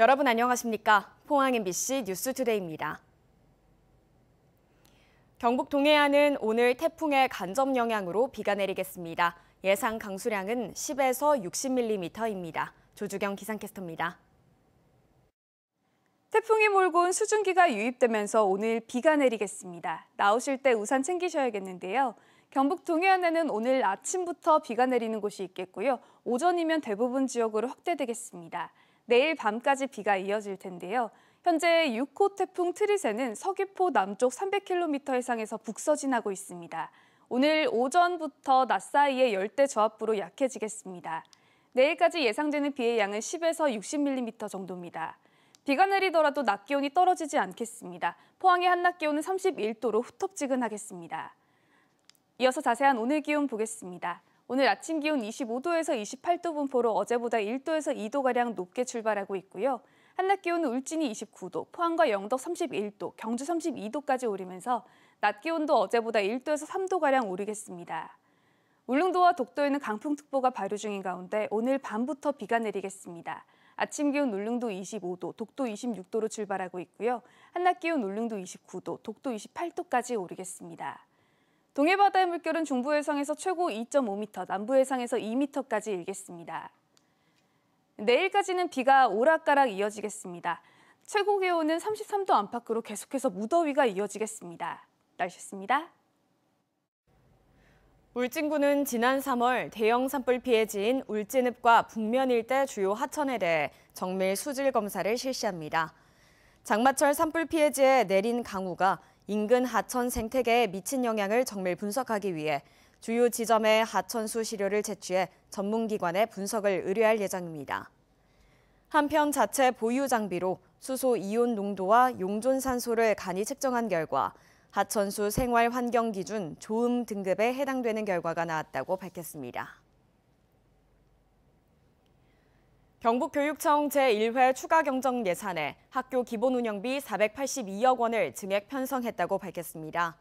여러분 안녕하십니까? 포항 MBC 뉴스투데이입니다. 경북 동해안은 오늘 태풍의 간접 영향으로 비가 내리겠습니다. 예상 강수량은 10에서 60mm입니다. 조주경 기상캐스터입니다. 태풍이 몰고 온 수증기가 유입되면서 오늘 비가 내리겠습니다. 나오실 때 우산 챙기셔야겠는데요. 경북 동해안에는 오늘 아침부터 비가 내리는 곳이 있겠고요. 오전이면 대부분 지역으로 확대되겠습니다. 내일 밤까지 비가 이어질 텐데요. 현재 6호 태풍 트리세는 서귀포 남쪽 300km 해상에서 북서진하고 있습니다. 오늘 오전부터 낮 사이에 열대 저압부로 약해지겠습니다. 내일까지 예상되는 비의 양은 10에서 60mm 정도입니다. 비가 내리더라도 낮 기온이 떨어지지 않겠습니다. 포항의 한낮 기온은 31도로 후텁지근하겠습니다. 이어서 자세한 오늘 기온 보겠습니다. 오늘 아침 기온 25도에서 28도 분포로 어제보다 1도에서 2도가량 높게 출발하고 있고요. 한낮 기온은 울진이 29도, 포항과 영덕 31도, 경주 32도까지 오르면서 낮 기온도 어제보다 1도에서 3도가량 오르겠습니다. 울릉도와 독도에는 강풍특보가 발효 중인 가운데 오늘 밤부터 비가 내리겠습니다. 아침 기온 울릉도 25도, 독도 26도로 출발하고 있고요. 한낮 기온 울릉도 29도, 독도 28도까지 오르겠습니다. 동해 바다의 물결은 중부 해상에서 최고 2.5m, 남부 해상에서 2m까지 일겠습니다. 내일까지는 비가 오락가락 이어지겠습니다. 최고 기온은 33도 안팎으로 계속해서 무더위가 이어지겠습니다. 날씨였습니다. 울진군은 지난 3월 대형 산불 피해지인 울진읍과 북면 일대 주요 하천에 대해 정밀 수질 검사를 실시합니다. 장마철 산불 피해지에 내린 강우가 인근 하천 생태계에 미친 영향을 정밀 분석하기 위해 주요 지점의 하천수 시료를 채취해 전문기관에 분석을 의뢰할 예정입니다. 한편 자체 보유 장비로 수소 이온 농도와 용존 산소를 간이 측정한 결과 하천수 생활 환경 기준 조음 등급에 해당되는 결과가 나왔다고 밝혔습니다. 경북교육청 제1회 추가경정 예산에 학교 기본운영비 482억 원을 증액 편성했다고 밝혔습니다.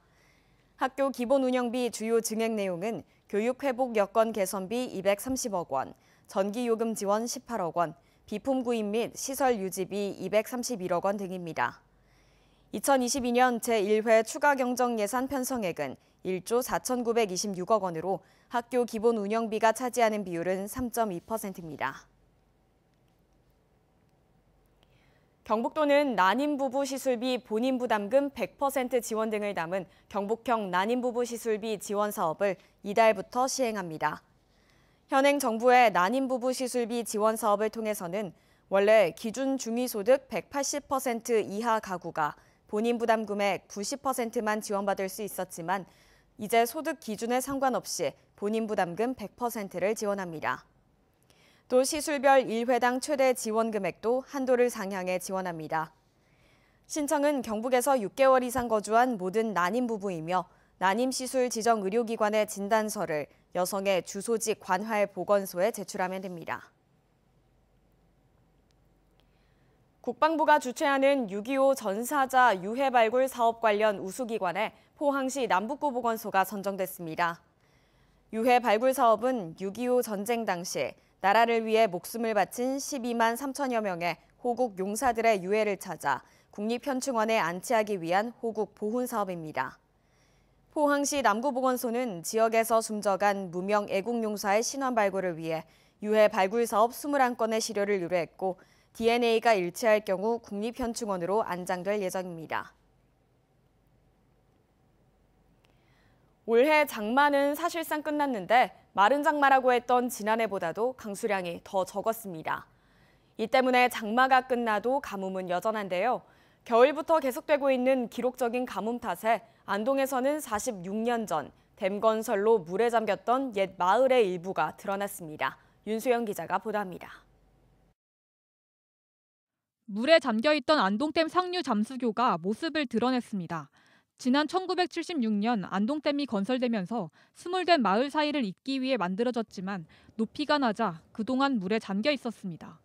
학교 기본운영비 주요 증액 내용은 교육회복 여건 개선비 230억 원, 전기요금 지원 18억 원, 비품 구입 및 시설 유지비 231억 원 등입니다. 2022년 제1회 추가경정 예산 편성액은 1조 4,926억 원으로 학교 기본 운영비가 차지하는 비율은 3.2%입니다. 경북도는 난임부부 시술비 본인 부담금 100% 지원 등을 담은 경북형 난임부부 시술비 지원 사업을 이달부터 시행합니다. 현행 정부의 난임부부 시술비 지원 사업을 통해서는 원래 기준 중위소득 180% 이하 가구가 본인 부담금의 90%만 지원받을 수 있었지만 이제 소득 기준에 상관없이 본인 부담금 100%를 지원합니다. 또 시술별 1회당 최대 지원 금액도 한도를 상향해 지원합니다. 신청은 경북에서 6개월 이상 거주한 모든 난임 부부이며 난임 시술 지정 의료기관의 진단서를 여성의 주소지 관할 보건소에 제출하면 됩니다. 국방부가 주최하는 6.25 전사자 유해 발굴 사업 관련 우수기관에 포항시 남북구 보건소가 선정됐습니다. 유해 발굴 사업은 6.25 전쟁 당시 나라를 위해 목숨을 바친 12만 3천여 명의 호국 용사들의 유해를 찾아 국립현충원에 안치하기 위한 호국 보훈 사업입니다. 포항시 남구보건소는 지역에서 숨져간 무명 애국용사의 신원 발굴을 위해 유해 발굴 사업 21건의 시료를 유래했고 DNA가 일치할 경우 국립현충원으로 안장될 예정입니다. 올해 장마는 사실상 끝났는데 마른 장마라고 했던 지난해보다도 강수량이 더 적었습니다. 이 때문에 장마가 끝나도 가뭄은 여전한데요. 겨울부터 계속되고 있는 기록적인 가뭄 탓에 안동에서는 46년 전 댐 건설로 물에 잠겼던 옛 마을의 일부가 드러났습니다. 윤수영 기자가 보도합니다. 물에 잠겨 있던 안동댐 상류 잠수교가 모습을 드러냈습니다. 지난 1976년 안동댐이 건설되면서 스물된 마을 사이를 잇기 위해 만들어졌지만 높이가 낮아 그동안 물에 잠겨 있었습니다.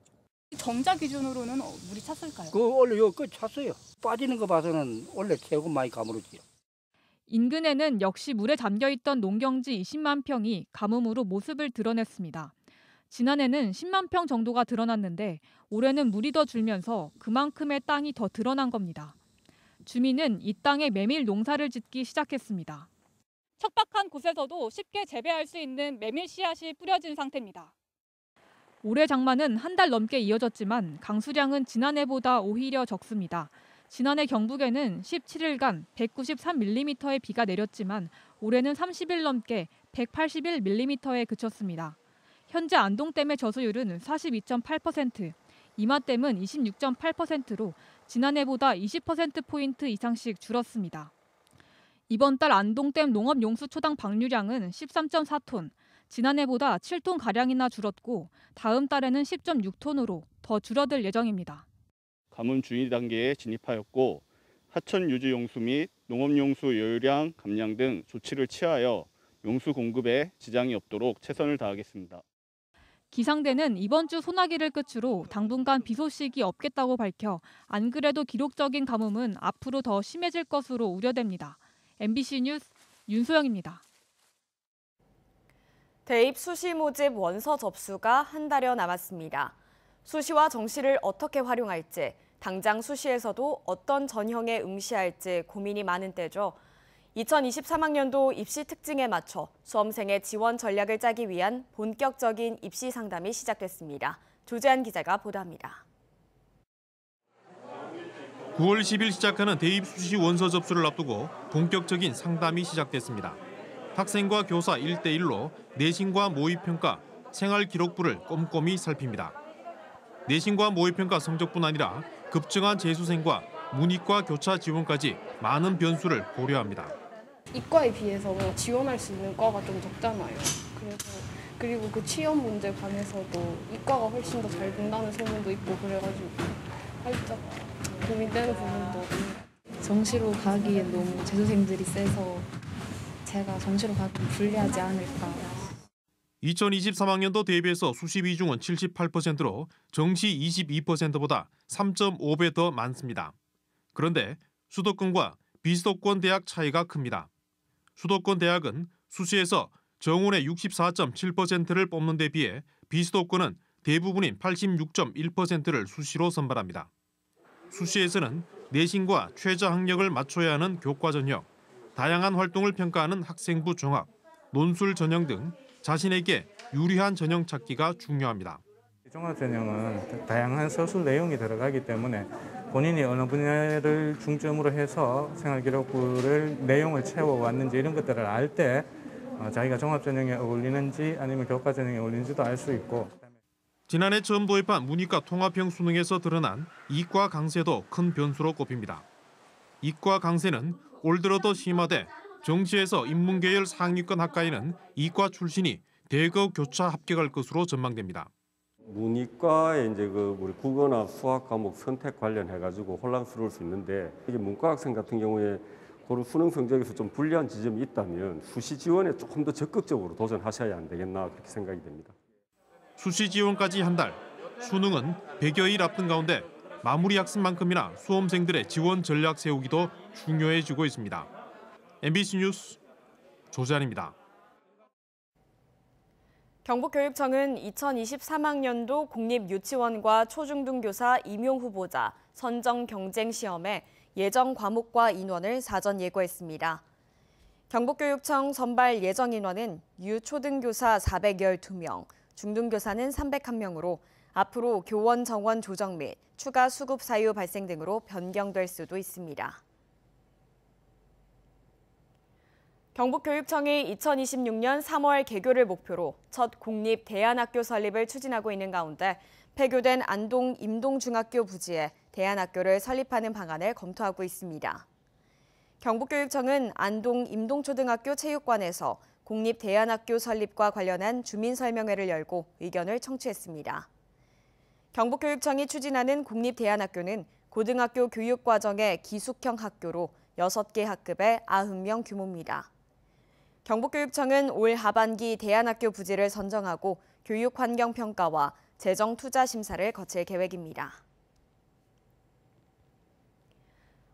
정자 기준으로는 어, 물이 찼을까요? 그 원래 여기 그 찼어요. 빠지는 거 봐서는 원래 최고 많이 가물었지요. 인근에는 역시 물에 잠겨 있던 농경지 20만 평이 가뭄으로 모습을 드러냈습니다. 지난해는 10만 평 정도가 드러났는데 올해는 물이 더 줄면서 그만큼의 땅이 더 드러난 겁니다. 주민은 이 땅에 메밀 농사를 짓기 시작했습니다. 척박한 곳에서도 쉽게 재배할 수 있는 메밀 씨앗이 뿌려진 상태입니다. 올해 장마는 한 달 넘게 이어졌지만 강수량은 지난해보다 오히려 적습니다. 지난해 경북에는 17일간 193mm의 비가 내렸지만 올해는 30일 넘게 181mm에 그쳤습니다. 현재 안동댐의 저수율은 42.8%, 이마댐은 26.8%로 지난해보다 20%포인트 이상씩 줄었습니다. 이번 달 안동댐 농업 용수초당 방류량은 13.4톤, 지난해보다 7톤 가량이나 줄었고 다음 달에는 10.6톤으로 더 줄어들 예정입니다. 가뭄 주의 단계에 진입하였고 하천 유지 용수 및 농업 용수 요율량 감량 등 조치를 취하여 용수 공급에 지장이 없도록 최선을 다하겠습니다. 기상대는 이번 주 소나기를 끝으로 당분간 비 소식이 없겠다고 밝혀 안 그래도 기록적인 가뭄은 앞으로 더 심해질 것으로 우려됩니다. MBC 뉴스 윤소영입니다. 대입 수시 모집 원서 접수가 한 달여 남았습니다. 수시와 정시를 어떻게 활용할지, 당장 수시에서도 어떤 전형에 응시할지 고민이 많은 때죠. 2023학년도 입시 특징에 맞춰 수험생의 지원 전략을 짜기 위한 본격적인 입시 상담이 시작됐습니다. 조재한 기자가 보도합니다. 9월 10일 시작하는 대입 수시 원서 접수를 앞두고 본격적인 상담이 시작됐습니다. 학생과 교사 1대1로 내신과 모의평가, 생활기록부를 꼼꼼히 살핍니다. 내신과 모의평가 성적뿐 아니라 급증한 재수생과 문이과 교차 지원까지 많은 변수를 고려합니다. 이과에 비해서 지원할 수 있는 과가 좀 적잖아요. 그래서 그리고 그 취업 문제 관해서도 이과가 훨씬 더 잘 된다는 소문도 있고 그래가지고 살짝 고민되는 부분도 정시로 가기에 너무 재수생들이 세서 제가 정시로 가기 불리하지 않을까. 2023학년도 대비해서 수시 비중은 78%로 정시 22%보다 3.5배 더 많습니다. 그런데 수도권과 비수도권 대학 차이가 큽니다. 수도권 대학은 수시에서 정원의 64.7%를 뽑는 데 비해 비수도권은 대부분인 86.1%를 수시로 선발합니다. 수시에서는 내신과 최저 학력을 맞춰야 하는 교과 전형, 다양한 활동을 평가하는 학생부 종합, 논술 전형 등 자신에게 유리한 전형 찾기가 중요합니다. 종합 전형은 다양한 서술 내용이 들어가기 때문에 본인이 어느 분야를 중점으로 해서 생활 기록부를 내용을 채워왔는지 이런 것들을 알때 어, 자기가 종합전형에 어울리는지 아니면 교과전형에 어울리는지도 알 수 있고 지난해 처음 도입한 문이과 통합형 수능에서 드러난 이과 강세도 큰 변수로 꼽힙니다. 이과 강세는 올 들어 더 심화돼 정시에서 인문계열 상위권 학과에는 이과 출신이 대거 교차 합격할 것으로 전망됩니다. 문이과에 이제 그 우리 국어나 수학 과목 선택 관련해 가지고 혼란스러울 수 있는데 이게 문과 학생 같은 경우에 그런 수능 성적에서 좀 불리한 지점이 있다면 수시 지원에 조금 더 적극적으로 도전하셔야 안 되겠나 그렇게 생각이 됩니다. 수시 지원까지 한 달, 수능은 100여 일 앞둔 가운데 마무리 학습만큼이나 수험생들의 지원 전략 세우기도 중요해지고 있습니다. MBC 뉴스 조재환입니다. 경북교육청은 2023학년도 공립유치원과 초중등교사 임용 후보자 선정 경쟁 시험에 예정 과목과 인원을 사전 예고했습니다. 경북교육청 선발 예정 인원은 유초등교사 412명, 중등교사는 301명으로 앞으로 교원 정원 조정 및 추가 수급 사유 발생 등으로 변경될 수도 있습니다. 경북교육청이 2026년 3월 개교를 목표로 첫 공립 대안학교 설립을 추진하고 있는 가운데 폐교된 안동 임동중학교 부지에 대안학교를 설립하는 방안을 검토하고 있습니다. 경북교육청은 안동 임동초등학교 체육관에서 공립 대안학교 설립과 관련한 주민설명회를 열고 의견을 청취했습니다. 경북교육청이 추진하는 공립대안학교는 고등학교 교육과정의 기숙형 학교로 6개 학급에 90명 규모입니다. 경북교육청은 올 하반기 대안학교 부지를 선정하고 교육 환경 평가와 재정 투자 심사를 거칠 계획입니다.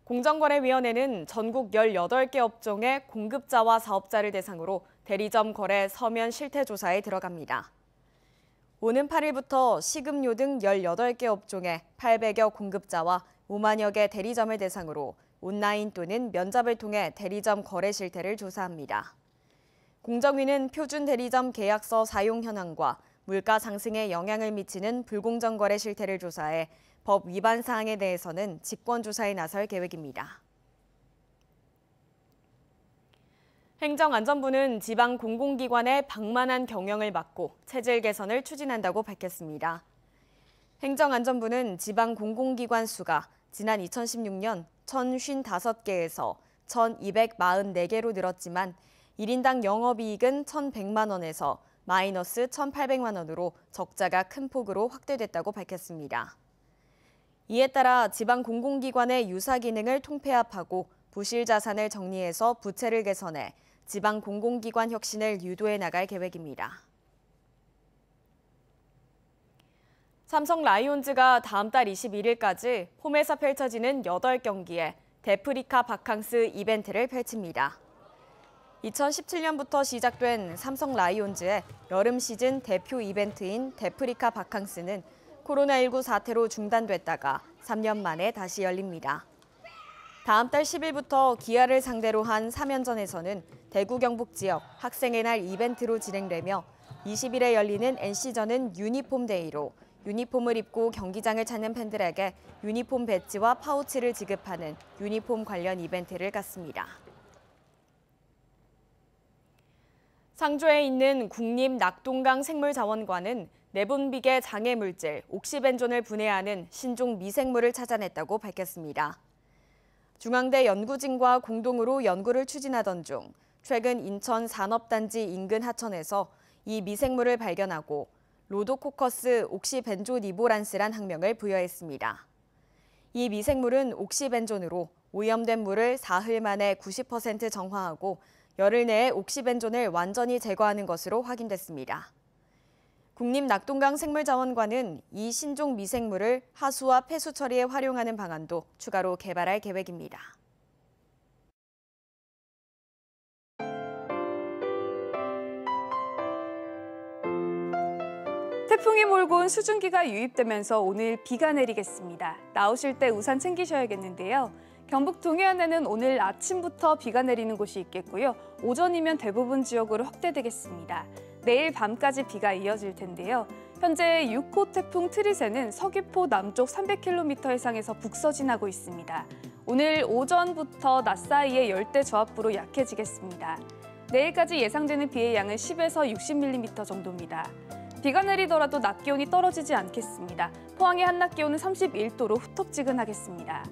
공정거래위원회는 전국 18개 업종의 공급자와 사업자를 대상으로 대리점 거래 서면 실태 조사에 들어갑니다. 오는 8일부터 식음료 등 18개 업종의 800여 공급자와 5만여 개 대리점을 대상으로 온라인 또는 면접을 통해 대리점 거래 실태를 조사합니다. 공정위는 표준 대리점 계약서 사용 현황과 물가 상승에 영향을 미치는 불공정 거래 실태를 조사해 법 위반 사항에 대해서는 직권 조사에 나설 계획입니다. 행정안전부는 지방 공공기관의 방만한 경영을 막고 체질 개선을 추진한다고 밝혔습니다. 행정안전부는 지방 공공기관 수가 지난 2016년 1,055개에서 1,244개로 늘었지만 1인당 영업이익은 1,100만 원에서 마이너스 1,800만 원으로 적자가 큰 폭으로 확대됐다고 밝혔습니다. 이에 따라 지방 공공기관의 유사 기능을 통폐합하고 부실 자산을 정리해서 부채를 개선해 지방 공공기관 혁신을 유도해 나갈 계획입니다. 삼성 라이온즈가 다음 달 21일까지 홈에서 펼쳐지는 8경기에 데프리카 바캉스 이벤트를 펼칩니다. 2017년부터 시작된 삼성 라이온즈의 여름 시즌 대표 이벤트인 데프리카 바캉스는 코로나19 사태로 중단됐다가 3년 만에 다시 열립니다. 다음 달 10일부터 기아를 상대로 한 3연전에서는 대구 경북 지역 학생의 날 이벤트로 진행되며 20일에 열리는 NC전은 유니폼 데이로 유니폼을 입고 경기장을 찾는 팬들에게 유니폼 배지와 파우치를 지급하는 유니폼 관련 이벤트를 갖습니다. 상조에 있는 국립낙동강 생물자원관은 내분비계 장애 물질 옥시벤존을 분해하는 신종 미생물을 찾아냈다고 밝혔습니다. 중앙대 연구진과 공동으로 연구를 추진하던 중 최근 인천 산업단지 인근 하천에서 이 미생물을 발견하고 로도코커스 옥시벤조니보란스란 학명을 부여했습니다. 이 미생물은 옥시벤존으로 오염된 물을 사흘 만에 90% 정화하고 열흘 내에 옥시벤존을 완전히 제거하는 것으로 확인됐습니다. 국립낙동강 생물자원관은 이 신종 미생물을 하수와 폐수 처리에 활용하는 방안도 추가로 개발할 계획입니다. 태풍이 몰고 온 수증기가 유입되면서 오늘 비가 내리겠습니다. 나오실 때 우산 챙기셔야겠는데요. 경북 동해안에는 오늘 아침부터 비가 내리는 곳이 있겠고요. 오전이면 대부분 지역으로 확대되겠습니다. 내일 밤까지 비가 이어질 텐데요. 현재 6호 태풍 트리세는 서귀포 남쪽 300km 해상에서 북서진하고 있습니다. 오늘 오전부터 낮 사이에 열대 저압부로 약해지겠습니다. 내일까지 예상되는 비의 양은 10에서 60mm 정도입니다. 비가 내리더라도 낮 기온이 떨어지지 않겠습니다. 포항의 한낮 기온은 31도로 후텁지근하겠습니다.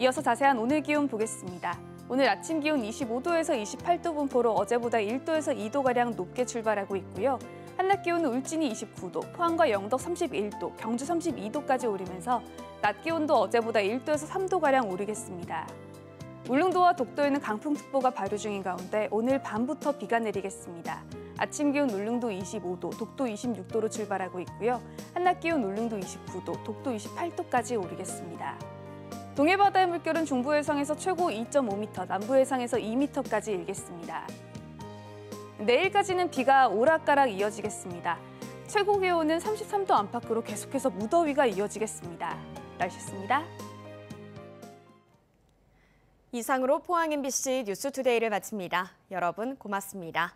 이어서 자세한 오늘 기온 보겠습니다. 오늘 아침 기온 25도에서 28도 분포로 어제보다 1도에서 2도가량 높게 출발하고 있고요. 한낮 기온은 울진이 29도, 포항과 영덕 31도, 경주 32도까지 오르면서 낮 기온도 어제보다 1도에서 3도가량 오르겠습니다. 울릉도와 독도에는 강풍특보가 발효 중인 가운데 오늘 밤부터 비가 내리겠습니다. 아침 기온 울릉도 25도, 독도 26도로 출발하고 있고요. 한낮 기온 울릉도 29도, 독도 28도까지 오르겠습니다. 동해바다의 물결은 중부 해상에서 최고 2.5m, 남부 해상에서 2m까지 일겠습니다. 내일까지는 비가 오락가락 이어지겠습니다. 최고 기온은 33도 안팎으로 계속해서 무더위가 이어지겠습니다. 날씨였습니다. 이상으로 포항 MBC 뉴스투데이를 마칩니다. 여러분 고맙습니다.